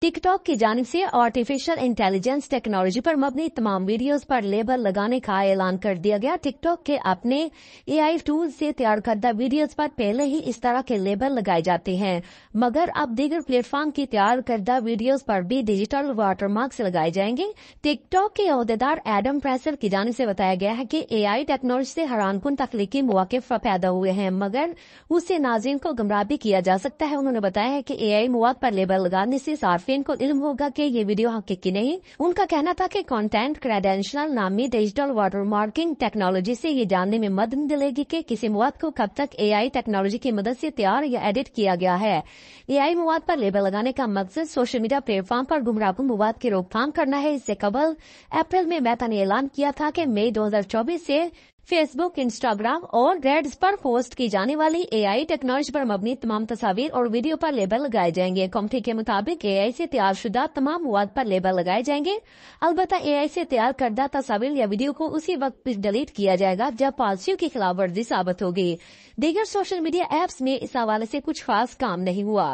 TikTok की जानब से आर्टिफिशियल इंटेलिजेंस टेक्नोलॉजी पर मबनी तमाम वीडियोस पर लेबल लगाने का ऐलान कर दिया गया टिकटॉक के अपने एआई टूल से तैयार करदा वीडियोस पर पहले ही इस तरह के लेबल लगाए जाते हैं मगर अब दीगर प्लेटफॉर्म की तैयार करदा वीडियोस पर भी डिजिटल वाटरमार्क लगाए जाएंगे टिकटॉक के अहदेदार एडम प्रेसर की जानब से बताया गया है कि एआई टेक्नोलॉजी से हरानकुन तख्लीकी मौके पैदा हुए हैं मगर उससे नाजिम को गुमराह भी किया जा सकता है उन्होंने बताया है कि एआई मवाद पर लेबल लगाने से साफ नाफिन को इल्म होगा कि ये वीडियो की नहीं उनका कहना था कि कंटेंट क्रेडेंशियल नामी डिजिटल वाटर मार्किंग टेक्नोलॉजी से ये जानने में मदद मिलेगी कि किसी मवाद को कब तक एआई टेक्नोलॉजी की मदद से तैयार या एडिट किया गया है एआई मवाद पर लेबल लगाने का मकसद सोशल मीडिया प्लेटफॉर्म पर गुमराहू मवाद की रोकथाम करना है इससे कबल अप्रैल में मेहता ने ऐलान किया था कि मई चौबीस से फेसबुक इंस्टाग्राम और रेड्स पर पोस्ट की जाने वाली एआई टेक्नोलॉजी पर मबनी तमाम तस्वीर और वीडियो पर लेबल लगाए जाएंगे कंपनी के मुताबिक एआई से तैयार शुदा तमाम मवाद पर लेबल लगाए जाएंगे अलबत् एआई से तैयार करदा तस्वीर या वीडियो को उसी वक्त डिलीट किया जाएगा जब पॉलिसियों की खिलाफ वर्जी साबित होगी दीगर सोशल मीडिया एप्स में इस हवाले से कुछ खास काम नहीं हुआ